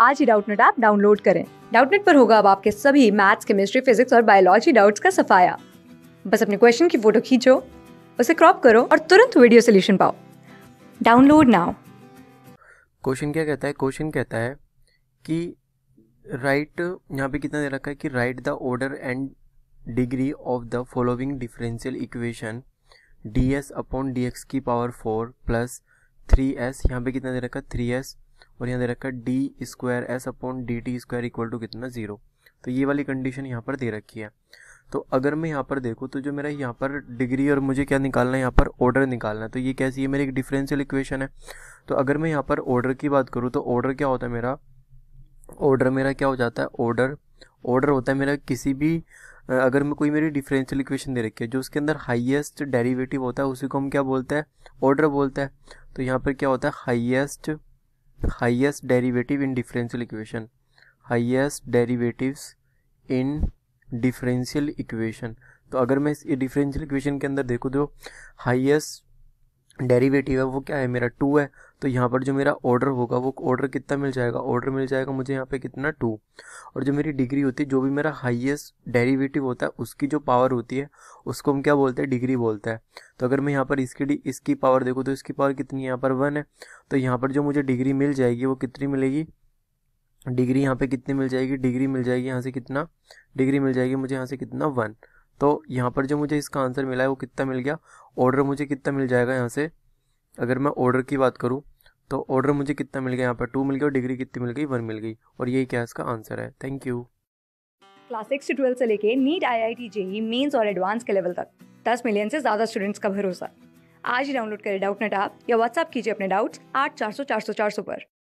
आज ही Doubtnut app download करें डाउटनेट पर होगा अब आपके सभी मैथ्स केमिस्ट्री फिजिक्स और बायोलॉजी डाउट्स का सफाया बस अपने क्वेश्चन की फोटो खींचो उसे क्रॉप करो और तुरंत वीडियो सोल्यूशन पाओ डाउनलोड नाउ क्वेश्चन क्या कहता है क्वेश्चन कहता है कि राइट यहाँ पे कितना दे रखा है कि write the order and degree of the following differential equation d s upon d x की power four plus three s यहाँ पे कितना दे रखा है थ्री एस और यहाँ दे रखा है d square s upon d t square equal to कितना ज़ीरो तो ये वाली कंडीशन यहाँ पर दे रखी है तो अगर मैं यहाँ पर देखूँ तो जो मेरा यहाँ पर डिग्री और मुझे क्या निकालना है यहाँ पर ऑर्डर निकालना है तो ये कैसी है मेरी एक डिफरेंशियल इक्वेशन है तो अगर मैं यहाँ पर ऑर्डर की बात करूँ तो ऑर्डर क्या होता है मेरा ऑर्डर मेरा क्या हो जाता है ऑर्डर ऑर्डर होता है मेरा किसी भी अगर मैं कोई मेरी डिफरेंशियल इक्वेशन दे रखी है जो उसके अंदर हाईएस्ट डेरिवेटिव होता है उसी को हम क्या बोलते हैं ऑर्डर बोलते हैं तो यहाँ पर क्या होता है highest highest derivative in differential equation highest derivatives in differential equation तो अगर मैं इस डिफरेंशियल इक्वेशन के अंदर देखूँ तो हाईएस्ट डेरिवेटिव है वो क्या है मेरा टू है तो यहाँ पर जो मेरा ऑर्डर होगा वो ऑर्डर कितना मिल जाएगा ऑर्डर मिल जाएगा मुझे यहाँ पे कितना टू और जो मेरी डिग्री होती है जो भी मेरा हाईएस्ट डेरिवेटिव होता है उसकी जो पावर होती है उसको हम क्या बोलते हैं डिग्री बोलते हैं तो अगर मैं यहाँ पर इसकी इसकी पावर देखूँ तो इसकी पावर कितनी यहाँ पर वन है तो यहाँ पर जो मुझे डिग्री मिल जाएगी वो कितनी मिलेगी डिग्री यहाँ पर कितनी मिल जाएगी डिग्री मिल जाएगी यहाँ से कितना डिग्री मिल जाएगी मुझे यहाँ से कितना वन तो यहाँ पर जो मुझे इसका आंसर मिला है वो कितना मिल गया ऑर्डर मुझे कितना मिल जाएगा यहाँ से अगर मैं ऑर्डर की बात करूँ तो ऑर्डर मुझे कितना मिल गया यहाँ पर टू मिल गया और डिग्री कितनी मिल गई वन मिल गई और यही क्या इसका आंसर है थैंक यू क्लास सिक्स से ट्वेल्थ से लेके NEET IIT JEE mains और एडवांस के लेवल तक दस मिलियन से ज़्यादा स्टूडेंट्स का भरोसा आज ही डाउनलोड करें डाउट नेट आप या व्हाट्सअप कीजिए अपने डाउट्स आठ चार सौ चार सौ चार सौ पर